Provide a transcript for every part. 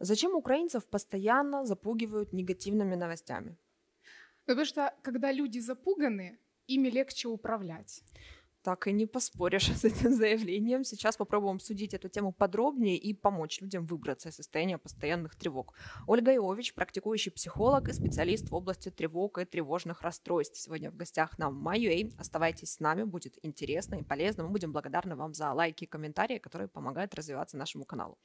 Зачем украинцев постоянно запугивают негативными новостями? Потому что, когда люди запуганы, ими легче управлять. Так и не поспоришь с этим заявлением. Сейчас попробуем судить эту тему подробнее и помочь людям выбраться из состояния постоянных тревог. Ольга Иович, практикующий психолог и специалист в области тревог и тревожных расстройств. Сегодня в гостях на MyUA. Оставайтесь с нами, будет интересно и полезно. Мы будем благодарны вам за лайки и комментарии, которые помогают развиваться нашему каналу.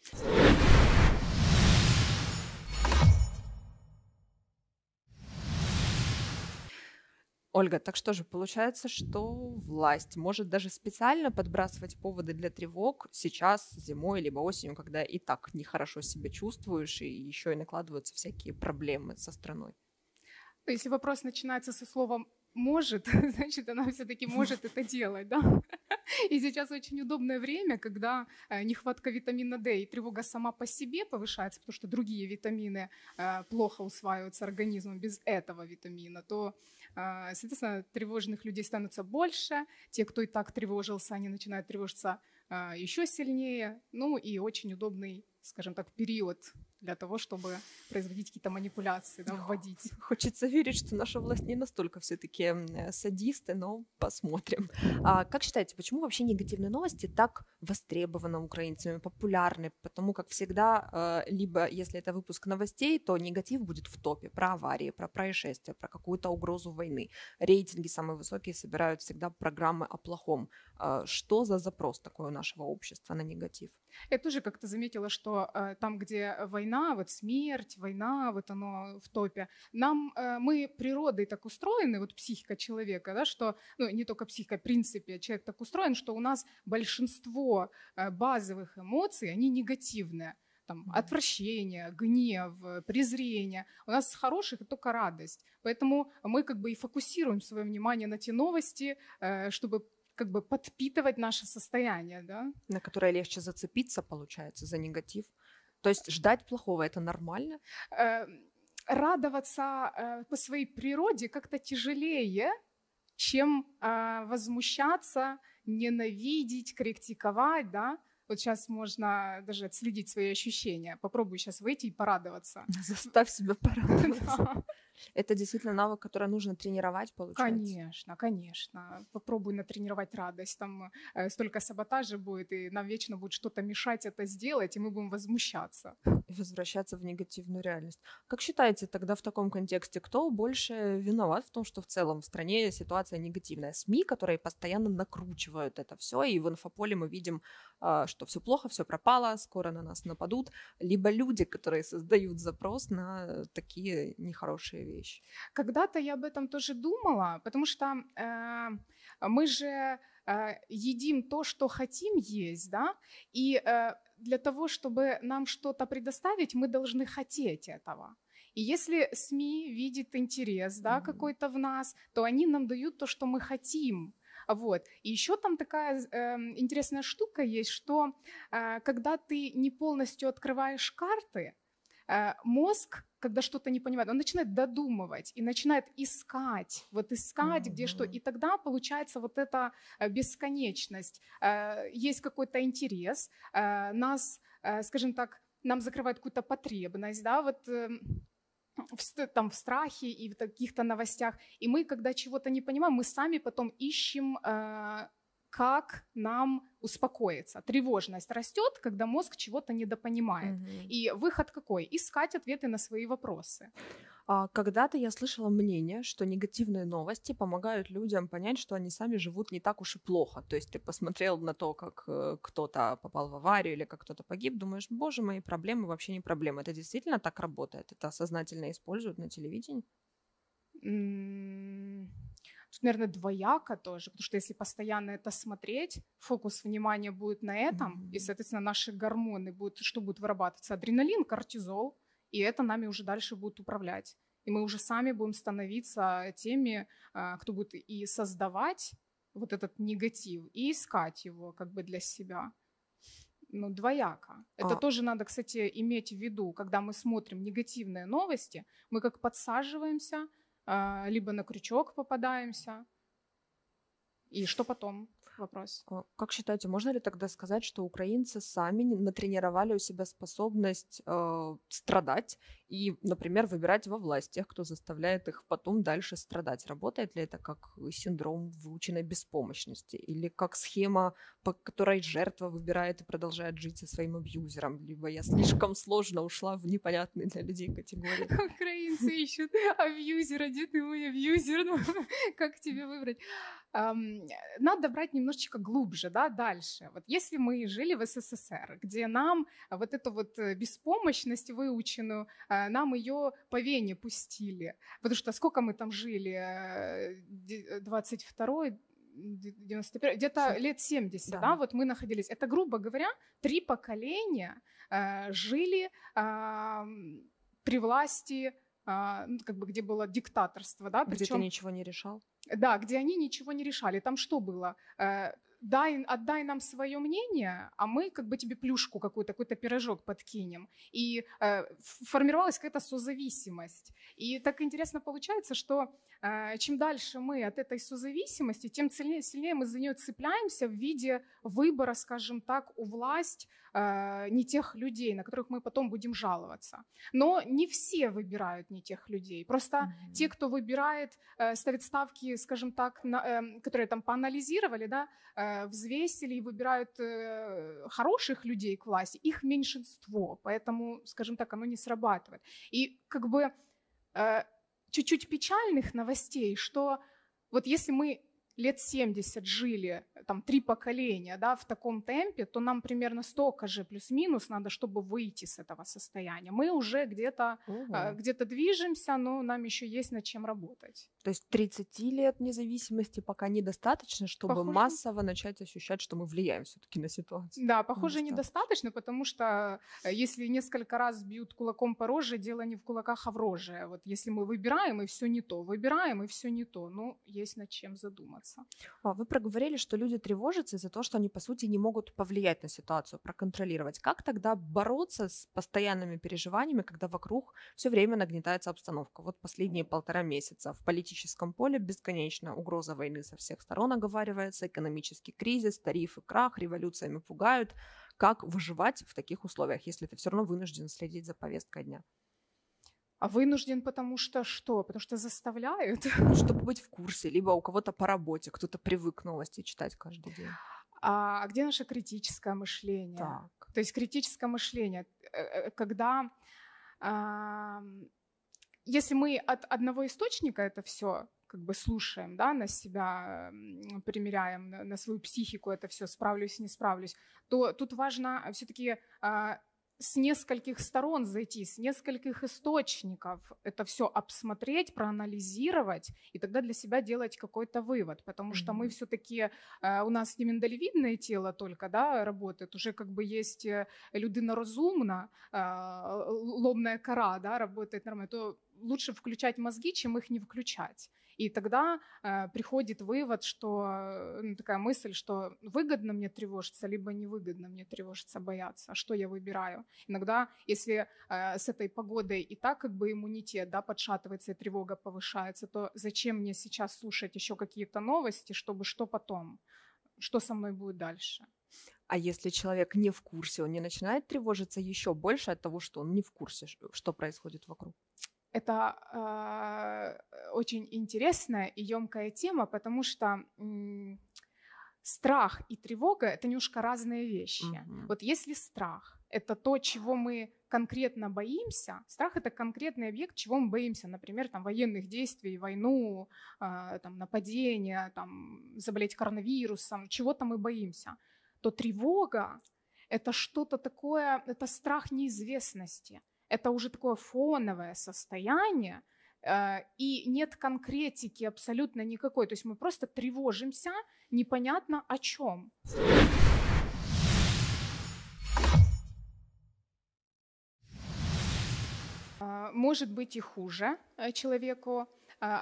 Ольга, так что же, получается, что власть может даже специально подбрасывать поводы для тревог сейчас, зимой, либо осенью, когда и так нехорошо себя чувствуешь, и еще и накладываются всякие проблемы со страной? Если вопрос начинается со словом может, значит, она все-таки может это делать, да? И сейчас очень удобное время, когда э, нехватка витамина D и тревога сама по себе повышается, потому что другие витамины э, плохо усваиваются организмом без этого витамина, то, э, соответственно, тревожных людей становится больше, те, кто и так тревожился, они начинают тревожиться еще сильнее, ну и очень удобный, скажем так, период для того, чтобы производить какие-то манипуляции, да, вводить. Хочется верить, что наша власть не настолько все-таки э, садисты, но посмотрим. А как считаете, почему вообще негативные новости так востребованы украинцами, популярны? Потому как всегда, э, либо если это выпуск новостей, то негатив будет в топе про аварии, про происшествия, про какую-то угрозу войны. Рейтинги самые высокие собирают всегда программы о плохом. А что за запрос такой у нашего общества на негатив? Я тоже как-то заметила, что э, там, где война война, вот смерть, война, вот оно в топе. Нам, э, мы природой так устроены, вот психика человека, да, что, ну, не только психика, в принципе, человек так устроен, что у нас большинство э, базовых эмоций, они негативные там, отвращение, гнев, презрение. У нас хороших только радость. Поэтому мы как бы и фокусируем свое внимание на те новости, э, чтобы как бы подпитывать наше состояние. Да? На которое легче зацепиться, получается, за негатив. То есть ждать плохого это нормально? Э, радоваться э, по своей природе как-то тяжелее, чем э, возмущаться, ненавидеть, критиковать, да? Вот сейчас можно даже отследить свои ощущения. Попробую сейчас выйти и порадоваться. Заставь себя порадоваться это действительно навык, который нужно тренировать, получается. Конечно, конечно. Попробуй натренировать радость. Там э, столько саботажа будет, и нам вечно будет что-то мешать это сделать, и мы будем возмущаться. И возвращаться в негативную реальность. Как считаете тогда в таком контексте, кто больше виноват в том, что в целом в стране ситуация негативная? СМИ, которые постоянно накручивают это все, и в инфополе мы видим, э, что все плохо, все пропало, скоро на нас нападут, либо люди, которые создают запрос на такие нехорошие хорошая вещь. Когда-то я об этом тоже думала, потому что э, мы же э, едим то, что хотим есть, да, и э, для того, чтобы нам что-то предоставить, мы должны хотеть этого. И если СМИ видит интерес да, mm-hmm. какой-то в нас, то они нам дают то, что мы хотим. Вот. И еще там такая э, интересная штука есть, что э, когда ты не полностью открываешь карты, Э, мозг, когда что-то не понимает, он начинает додумывать и начинает искать, вот искать, mm-hmm. где что. И тогда получается вот эта э, бесконечность. Э, есть какой-то интерес, нас, скажем так, нам закрывает какую-то потребность, да, вот в, там, в страхе и в каких-то новостях. И мы, когда чего-то не понимаем, мы сами потом ищем как нам успокоиться. Тревожность растет, когда мозг чего-то недопонимает. Угу. И выход какой? Искать ответы на свои вопросы. А, когда-то я слышала мнение, что негативные новости помогают людям понять, что они сами живут не так уж и плохо. То есть ты посмотрел на то, как э, кто-то попал в аварию или как кто-то погиб, думаешь, боже, мои проблемы вообще не проблемы. Это действительно так работает? Это сознательно используют на телевидении? наверное, двояко тоже, потому что если постоянно это смотреть, фокус внимания будет на этом, mm-hmm. и, соответственно, наши гормоны будут, что будет вырабатываться? Адреналин, кортизол, и это нами уже дальше будет управлять. И мы уже сами будем становиться теми, а, кто будет и создавать вот этот негатив, и искать его как бы для себя ну, двояко. Это а. тоже надо, кстати, иметь в виду, когда мы смотрим негативные новости, мы как подсаживаемся а, либо на крючок попадаемся. И что потом? Вопрос. Как считаете, можно ли тогда сказать, что украинцы сами натренировали у себя способность э, страдать и, например, выбирать во власть тех, кто заставляет их потом дальше страдать. Работает ли это как синдром выученной беспомощности или как схема, по которой жертва выбирает и продолжает жить со своим абьюзером, либо я слишком сложно ушла в непонятные для людей категории. Украинцы ищут абьюзера, где ты мой абьюзер, ну, как тебе выбрать? надо брать немножечко глубже, да, дальше. Вот если мы жили в СССР, где нам вот эту вот э, беспомощность выученную э, Э, нам ее по Вене пустили. Потому что сколько мы там жили? 22-й, э, 91, где-то лет 70, да. да, вот мы находились. Это, грубо говоря, три поколения э, жили э, при власти, э, ну, как бы где было диктаторство, да. Причем, где ты ничего не решал? Да, где они ничего не решали. Там что было? Э, дай, отдай нам свое мнение, а мы как бы тебе плюшку какую-то, какой-то пирожок подкинем. И э, формировалась какая-то созависимость. И так интересно получается, что Э, чем дальше мы от этой созависимости, тем сильнее, сильнее мы за нее цепляемся в виде выбора, скажем так, у власть э, не тех людей, на которых мы потом будем жаловаться. Но не все выбирают не тех людей. Просто mm-hmm. те, кто выбирает, э, ставит ставки, скажем так, на, которые там поанализировали, да, взвесили и выбирают хороших людей к власти, их меньшинство. Поэтому, скажем так, оно не срабатывает. И как бы чуть-чуть печальных новостей, что вот если мы лет 70 жили, там, три поколения, да, в таком темпе, то нам примерно столько же плюс-минус надо, чтобы выйти с этого состояния. Мы уже где-то а, где-то движемся, но нам еще есть над чем работать. То есть 30 лет независимости пока недостаточно, чтобы похоже... массово начать ощущать, что мы влияем все-таки на ситуацию. Да, похоже, недостаточно. недостаточно, потому что э, если несколько раз бьют кулаком по роже, дело не в кулаках, а в роже. Вот если мы выбираем, и все не то, выбираем, и все не то, ну, есть над чем задуматься. А, вы проговорили, что люди тревожатся из-за того, что они, по сути, не могут повлиять на ситуацию, проконтролировать. Как тогда бороться с постоянными переживаниями, когда вокруг все время нагнетается обстановка? Вот последние полтора месяца в политике политическом поле бесконечно. Угроза войны со всех сторон оговаривается, экономический кризис, тарифы, крах, революциями пугают. Как выживать в таких условиях, если ты все равно вынужден следить за повесткой дня? А вынужден потому что что? Потому что заставляют? Ну, чтобы быть в курсе, либо у кого-то по работе, кто-то привык новости читать каждый день. А, а где наше критическое мышление? Так. То есть критическое мышление, э, э, когда если мы от одного источника это все как бы слушаем, да, на себя примеряем, на, на свою психику это все, справлюсь, не справлюсь, то тут важно все-таки э, а, с нескольких сторон зайти, с нескольких источников это все обсмотреть, проанализировать и тогда для себя делать какой-то вывод, потому mm-hmm. что мы все-таки э, а, у нас не миндалевидное тело только, да, работает, уже как бы есть э, людина разумна, э, а, ломная кора, да, работает нормально, то лучше включать мозги, чем их не включать, И тогда э, приходит вывод, что ну, такая мысль, что выгодно мне тревожиться, либо невыгодно мне тревожиться, бояться, а что я выбираю. Иногда, если э, с этой погодой и так как бы иммунитет да, подшатывается и тревога повышается, то зачем мне сейчас слушать еще какие-то новости, чтобы что потом, что со мной будет дальше? А если человек не в курсе, он не начинает тревожиться еще больше от того, что он не в курсе, что происходит вокруг? Это э, очень интересная и емкая тема, потому что э, страх и тревога это немножко разные вещи. Угу. Вот если страх это то, чего мы конкретно боимся, страх это конкретный объект, чего мы боимся, например, там военных действий, войну, э, там нападения, там заболеть коронавирусом, чего-то мы боимся, то тревога это что-то такое, это страх неизвестности это уже такое фоновое состояние, э, и нет конкретики абсолютно никакой. То есть мы просто тревожимся непонятно о чем. Э, может быть и хуже э, человеку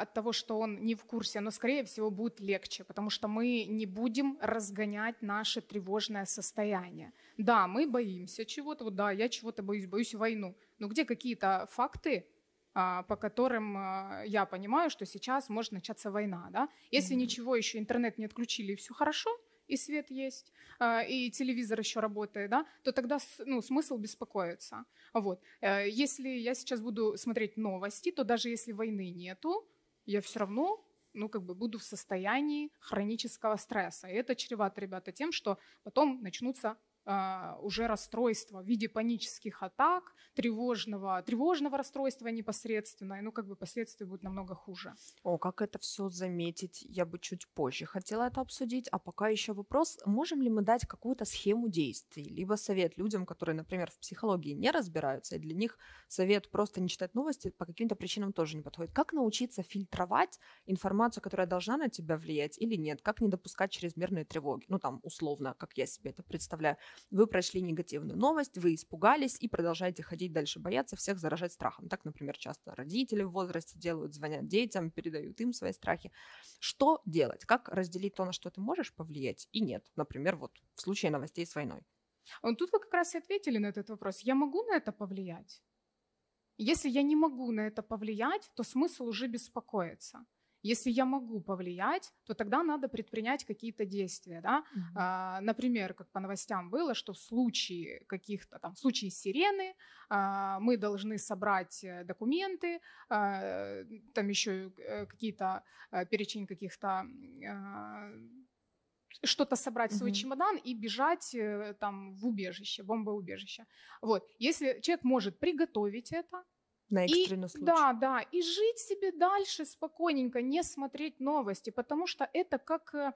от того, что он не в курсе, но, скорее всего, будет легче, потому что мы не будем разгонять наше тревожное состояние. Да, мы боимся чего-то, вот, да, я чего-то боюсь, боюсь войну ну где какие-то факты, а, по которым а, я понимаю, что сейчас может начаться война, да? Если mm-hmm. ничего еще интернет не отключили и все хорошо, и свет есть, а, и телевизор еще работает, да, то тогда ну, смысл беспокоиться. Вот. Э, если я сейчас буду смотреть новости, то даже если войны нету, я все равно ну, как бы буду в состоянии хронического стресса. И это чревато, ребята, тем, что потом начнутся а, уже расстройство в виде панических атак, тревожного, тревожного расстройства непосредственно, и ну как бы последствия будут намного хуже. О, как это все заметить, я бы чуть позже хотела это обсудить, а пока еще вопрос, можем ли мы дать какую-то схему действий, либо совет людям, которые, например, в психологии не разбираются, и для них совет просто не читать новости по каким-то причинам тоже не подходит. Как научиться фильтровать информацию, которая должна на тебя влиять или нет? Как не допускать чрезмерные тревоги? Ну там, условно, как я себе это представляю вы прочли негативную новость, вы испугались и продолжаете ходить дальше, бояться всех заражать страхом. Так, например, часто родители в возрасте делают, звонят детям, передают им свои страхи. Что делать? Как разделить то, на что ты можешь повлиять и нет? Например, вот в случае новостей с войной. Вот тут вы как раз и ответили на этот вопрос. Я могу на это повлиять? Если я не могу на это повлиять, то смысл уже беспокоиться. Если я могу повлиять, то тогда надо предпринять какие-то действия. Да? mm например, как по новостям было, что в случае каких-то там, в случае сирены а, мы должны собрать э, документы, а, там еще э, какие-то э, перечень каких-то что-то собрать mm-hmm. в свой чемодан и бежать там в убежище, бомбоубежище. Вот. Если человек может приготовить это, на экстренный и, случай. Да, да. И жить себе дальше спокойненько, не смотреть новости, потому что это как, э,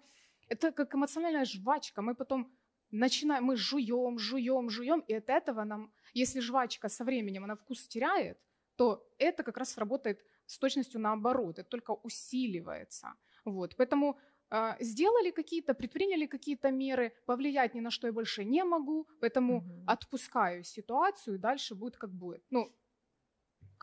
это как эмоциональная жвачка. Мы потом начинаем, мы жуем, жуем, жуем, и от этого нам, если жвачка со временем, она вкус теряет, то это как раз работает с точностью наоборот, это только усиливается. Вот. Поэтому э, сделали какие-то, предприняли какие-то меры, повлиять ни на что я больше не могу, поэтому угу. отпускаю ситуацию, и дальше будет как будет. Ну,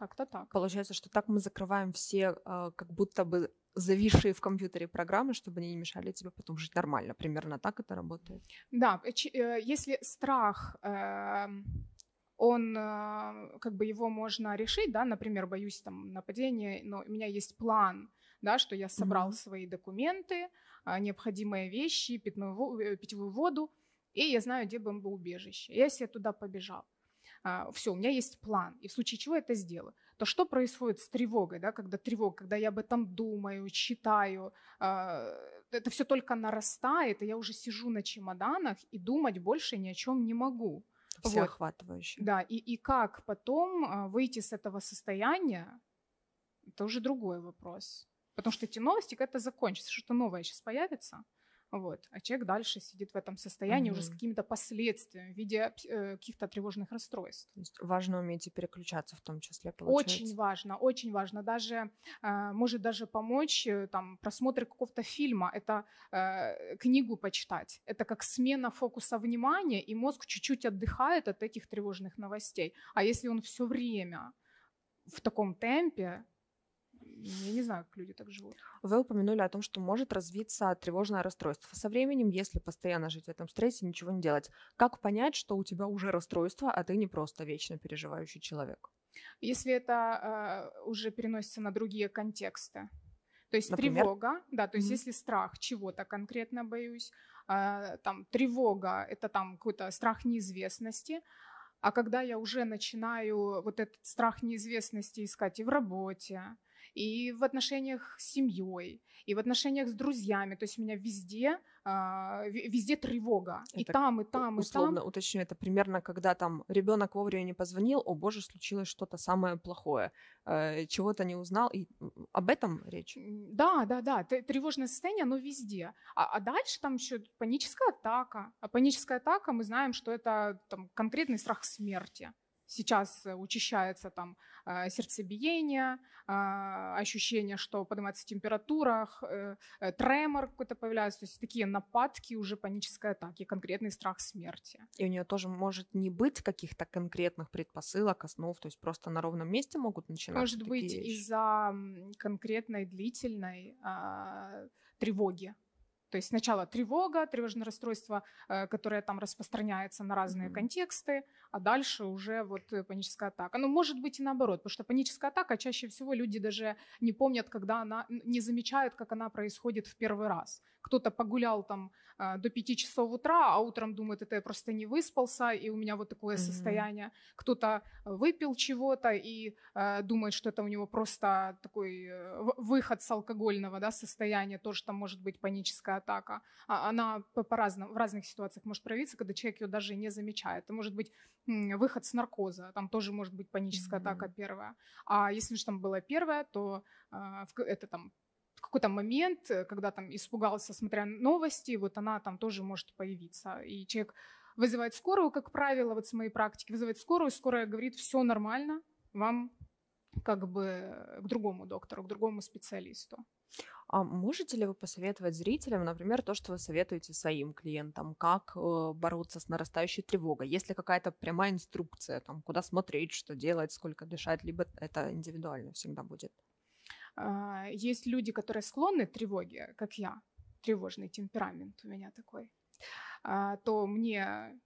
как-то так. Получается, что так мы закрываем все а, как будто бы зависшие в компьютере программы, чтобы они не мешали тебе потом жить нормально. Примерно так это работает. Да, э, э, если страх эм, он, а, как бы его можно решить, да, например, боюсь там нападения, но у меня есть план, да, что я собрал mm-hmm. свои документы, а, необходимые вещи, питную, э, питьевую воду, и я знаю, где бомбоубежище. Я себе туда побежал. А, все, у меня есть план, и в случае чего я это сделаю. То что происходит с тревогой, да, когда тревога, когда я об этом думаю, читаю, а, это все только нарастает, и я уже сижу на чемоданах и думать больше ни о чем не могу. Все вот. охватывающее. Да, и, и как потом а, выйти с этого состояния, это уже другой вопрос. Потому что эти новости когда это закончится, что-то новое сейчас появится. Вот. А человек дальше сидит в этом состоянии mm уже с какими-то последствиями в виде э, каких-то тревожных расстройств. То есть важно уметь и переключаться в том числе, получается. Очень важно, очень важно. Даже э, может даже помочь э, там, просмотр какого-то фильма, это э, книгу почитать. Это как смена фокуса внимания, и мозг чуть-чуть отдыхает от этих тревожных новостей. А если он все время в таком темпе, ну, я не знаю, как люди так живут. Вы упомянули о том, что может развиться тревожное расстройство. Со временем, если постоянно жить в этом стрессе, ничего не делать, как понять, что у тебя уже расстройство, а ты не просто вечно переживающий человек? Если это э, уже переносится на другие контексты. То есть Например? тревога, да, то есть mm-hmm. если страх чего-то конкретно боюсь, э, там тревога, это там какой-то страх неизвестности, а когда я уже начинаю вот этот страх неизвестности искать и в работе, и в отношениях с семьей, и в отношениях с друзьями. То есть у меня везде, а, везде тревога. Это, и там, и там, и там. Условно уточню, это примерно, когда там ребенок вовремя не позвонил, о боже, случилось что-то самое плохое, э, чего-то не узнал, и об этом речь? Да, да, да. Тревожное состояние, оно везде. А, а дальше там еще паническая атака. А паническая атака, мы знаем, что это там, конкретный страх смерти сейчас э, учащается там а, сердцебиение, а, ощущение, что поднимается температура, э, э, тремор какой-то появляется, то есть такие нападки уже панической атаки, конкретный страх смерти. И у нее тоже может не быть каких-то конкретных предпосылок, основ, то есть просто на ровном месте могут начинаться Может быть, из-за конкретной длительной а, тревоги, то есть сначала тревога, тревожное расстройство, э, которое там распространяется на разные mm-hmm. контексты, а дальше уже вот э, паническая атака. Ну, может быть и наоборот, потому что паническая атака чаще всего люди даже не помнят, когда она, не замечают, как она происходит в первый раз кто-то погулял там а, до 5 часов утра, а утром думает, это я просто не выспался, и у меня вот такое mm-hmm. состояние. Кто-то а, выпил чего-то и э, думает, что это у него просто такой э, выход с алкогольного да, состояния, тоже там может быть паническая атака. А она по- по-разному, в разных ситуациях может проявиться, когда человек ее даже не замечает. Это может быть выход с наркоза, там тоже может быть паническая mm-hmm. атака первая. А если же там была первая, то э, это там какой-то момент, э, когда там испугался, смотря новости, вот она там тоже может появиться. И человек вызывает скорую, как правило, вот с моей практики, вызывает скорую, скорая говорит, все нормально, вам как бы э, к другому доктору, к другому специалисту. А можете ли вы посоветовать зрителям, например, то, что вы советуете своим клиентам, как э, бороться с нарастающей тревогой? Есть ли какая-то прямая инструкция, там, куда смотреть, что делать, сколько дышать, либо это индивидуально всегда будет? А, есть люди, которые склонны к тревоге, как я, тревожный темперамент у меня такой, а, то мне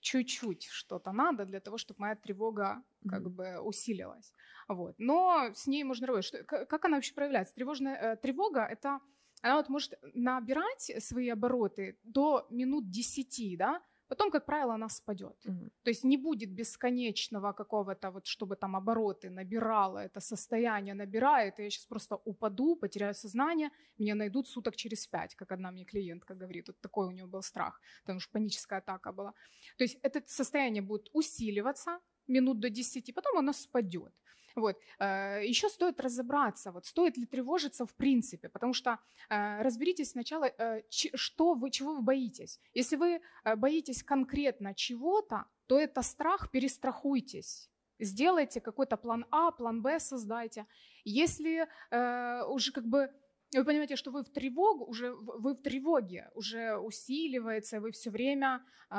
чуть-чуть что-то надо для того, чтобы моя тревога как mm-hmm. бы усилилась. Вот. Но с ней можно работать. Что, как она вообще проявляется? Тревожная э, тревога — это она вот может набирать свои обороты до минут десяти, да, потом, как правило, она спадет. Угу. То есть не будет бесконечного какого-то вот, чтобы там обороты набирало, это состояние набирает, и я сейчас просто упаду, потеряю сознание, меня найдут суток через пять, как одна мне клиентка говорит, вот такой у нее был страх, потому что паническая атака была. То есть это состояние будет усиливаться минут до десяти, потом оно спадет. Вот. Э, Еще стоит разобраться, вот стоит ли тревожиться в принципе, потому что э, разберитесь сначала, э, что вы, чего вы боитесь. Если вы боитесь конкретно чего-то, то это страх, перестрахуйтесь. Сделайте какой-то план А, план Б создайте. Если э, уже как бы вы понимаете, что вы в тревогу, уже вы в тревоге, уже усиливается, вы все время э,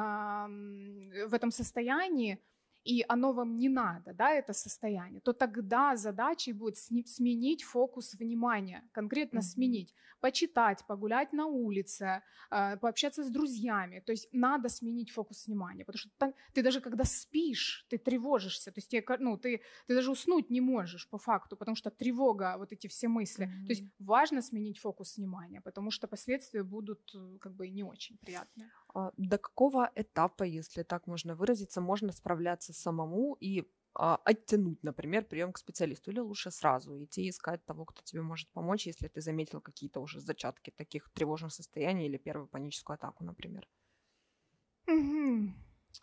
в этом состоянии, и оно вам не надо, да, это состояние, то тогда задачей будет сменить фокус внимания, конкретно mm-hmm. сменить, почитать, погулять на улице, а, пообщаться с друзьями. То есть надо сменить фокус внимания, потому что ты даже когда спишь, ты тревожишься, то есть тебе, ну, ты, ты даже уснуть не можешь по факту, потому что тревога, вот эти все мысли. Mm-hmm. То есть важно сменить фокус внимания, потому что последствия будут э, как бы не очень приятные. А до какого этапа, если так можно выразиться, можно справляться самому и а, оттянуть, например, прием к специалисту, или лучше сразу идти искать того, кто тебе может помочь, если ты заметил какие-то уже зачатки таких тревожных состояний или первую паническую атаку, например. Угу.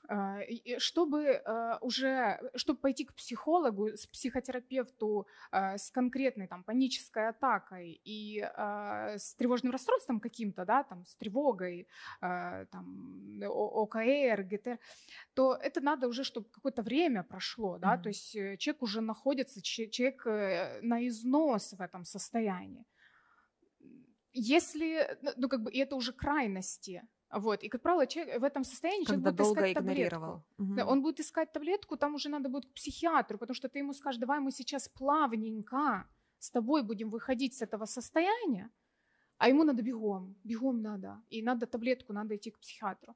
А, чтобы а, уже, чтобы пойти к психологу, с психотерапевту а, с конкретной там панической атакой и с тревожным расстройством каким-то, да, там с тревогой, там ОКР, ГТР, то это надо уже, чтобы какое-то время прошло, да, mm-hmm. то есть э, человек уже находится, человек э, на износ в этом состоянии. Если, ну, ну как бы, и это уже крайности, вот. И, как правило, человек в этом состоянии Когда человек будет искать игнорировал. таблетку. Угу. он будет искать таблетку, там уже надо будет к психиатру, потому что ты ему скажешь, давай мы сейчас плавненько с тобой будем выходить с этого состояния, а ему надо бегом, бегом надо, и надо таблетку, надо идти к психиатру.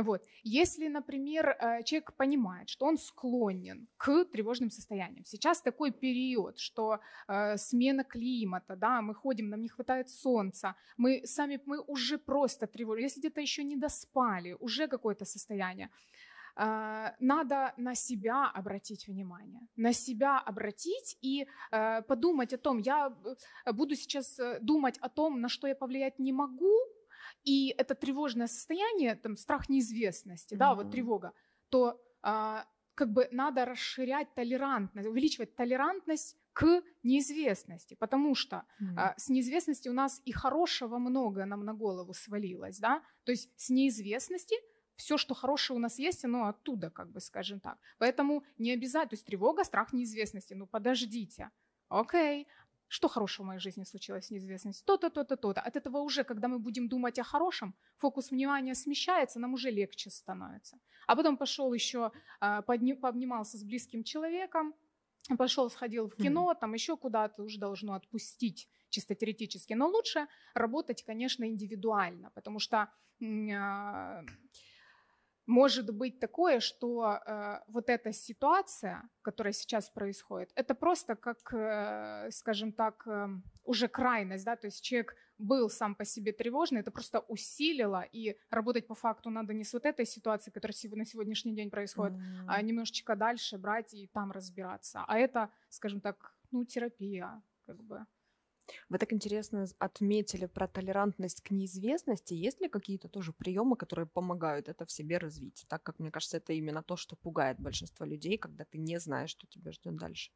Вот. Если, например, э, человек понимает, что он склонен к тревожным состояниям, сейчас такой период, что э, смена климата, да, мы ходим, нам не хватает солнца, мы сами, мы уже просто тревожим, если где-то еще не доспали, уже какое-то состояние, э, надо на себя обратить внимание, на себя обратить и э, подумать о том, я буду сейчас думать о том, на что я повлиять не могу, и это тревожное состояние, там, страх неизвестности, mm-hmm. да, вот тревога, то а, как бы надо расширять толерантность, увеличивать толерантность к неизвестности, потому что mm-hmm. а, с неизвестности у нас и хорошего много нам на голову свалилось, да, то есть с неизвестности все, что хорошее у нас есть, оно оттуда, как бы скажем так. Поэтому не обязательно, то есть тревога, страх неизвестности, ну подождите, окей, что хорошего в моей жизни случилось, неизвестность, то-то, то-то, то-то. От этого уже, когда мы будем думать о хорошем, фокус внимания смещается, нам уже легче становится. А потом пошел еще, а, подня- пообнимался с близким человеком, пошел, сходил в кино, mm-hmm. там еще куда-то уже должно отпустить чисто теоретически. Но лучше работать, конечно, индивидуально, потому что... Э- может быть такое, что э, вот эта ситуация, которая сейчас происходит, это просто как, э, скажем так, э, уже крайность, да, то есть человек был сам по себе тревожный, это просто усилило, и работать по факту надо не с вот этой ситуацией, которая на сегодняшний день происходит, mm-hmm. а немножечко дальше брать и там разбираться. А это, скажем так, ну, терапия, как бы. Вы так интересно отметили про толерантность к неизвестности. Есть ли какие-то тоже приемы, которые помогают это в себе развить? Так как, мне кажется, это именно то, что пугает большинство людей, когда ты не знаешь, что тебя ждет дальше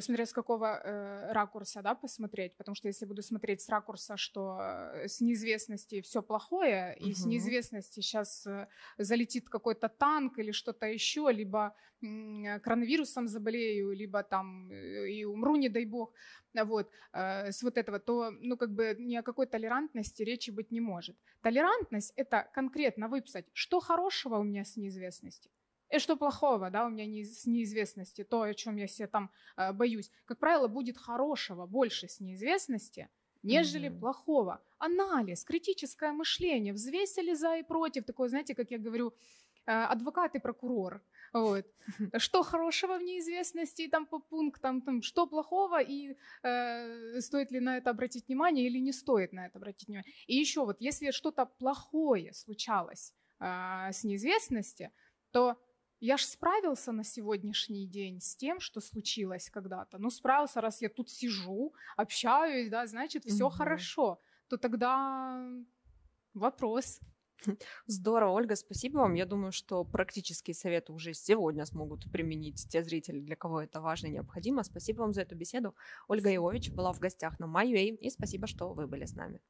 смотря с какого э, ракурса, да, посмотреть, потому что если буду смотреть с ракурса, что э, с неизвестности все плохое, угу. и с неизвестности сейчас э, залетит какой-то танк или что-то еще, либо э, коронавирусом заболею, либо там э, и умру, не дай бог, вот, э, с вот этого, то, ну, как бы ни о какой толерантности речи быть не может. Толерантность — это конкретно выписать, что хорошего у меня с неизвестностью, и «Э, что плохого, да, у меня не, с неизвестности, то, о чем я себе там э, боюсь. Как правило, будет хорошего больше с неизвестности, нежели mm-hmm. плохого. Анализ, критическое мышление, взвесили за и против, такое, знаете, как я говорю, э, адвокат и прокурор. Вот. Что хорошего в неизвестности, там по пунктам, там, что плохого, и э, стоит ли на это обратить внимание или не стоит на это обратить внимание. И еще вот, если что-то плохое случалось э, с неизвестности, то я ж справился на сегодняшний день с тем, что случилось когда-то. Ну, справился, раз я тут сижу, общаюсь, да, значит, все угу. хорошо. То тогда вопрос. Здорово, Ольга, спасибо вам. Я думаю, что практические советы уже сегодня смогут применить те зрители, для кого это важно и необходимо. Спасибо вам за эту беседу. Ольга Иович была в гостях на MyUA, и спасибо, что вы были с нами.